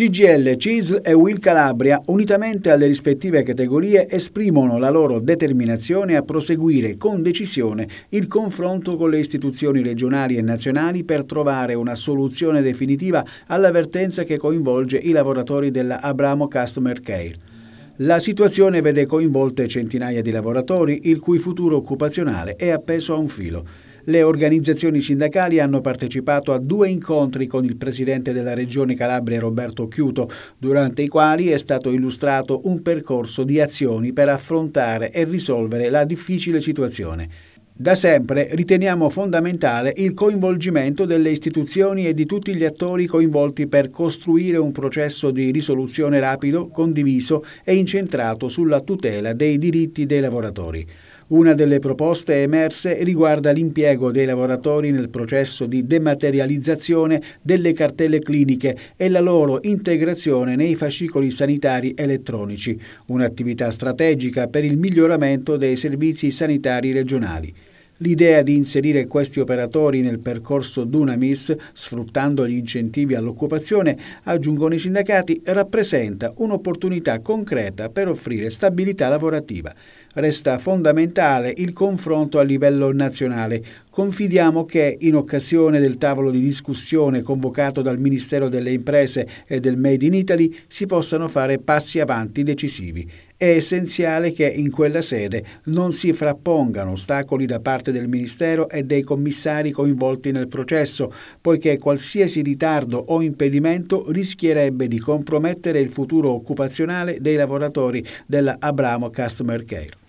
CGL, CISL e Will Calabria, unitamente alle rispettive categorie, esprimono la loro determinazione a proseguire con decisione il confronto con le istituzioni regionali e nazionali per trovare una soluzione definitiva all'avvertenza che coinvolge i lavoratori della Abramo Customer Care. La situazione vede coinvolte centinaia di lavoratori il cui futuro occupazionale è appeso a un filo. Le organizzazioni sindacali hanno partecipato a due incontri con il presidente della Regione Calabria Roberto Chiuto, durante i quali è stato illustrato un percorso di azioni per affrontare e risolvere la difficile situazione. Da sempre riteniamo fondamentale il coinvolgimento delle istituzioni e di tutti gli attori coinvolti per costruire un processo di risoluzione rapido, condiviso e incentrato sulla tutela dei diritti dei lavoratori. Una delle proposte emerse riguarda l'impiego dei lavoratori nel processo di dematerializzazione delle cartelle cliniche e la loro integrazione nei fascicoli sanitari elettronici, un'attività strategica per il miglioramento dei servizi sanitari regionali. L'idea di inserire questi operatori nel percorso Dunamis, sfruttando gli incentivi all'occupazione, aggiungono i sindacati, rappresenta un'opportunità concreta per offrire stabilità lavorativa resta fondamentale il confronto a livello nazionale. Confidiamo che, in occasione del tavolo di discussione convocato dal Ministero delle Imprese e del Made in Italy, si possano fare passi avanti decisivi. È essenziale che in quella sede non si frappongano ostacoli da parte del Ministero e dei commissari coinvolti nel processo, poiché qualsiasi ritardo o impedimento rischierebbe di compromettere il futuro occupazionale dei lavoratori della Abramo Customer Care.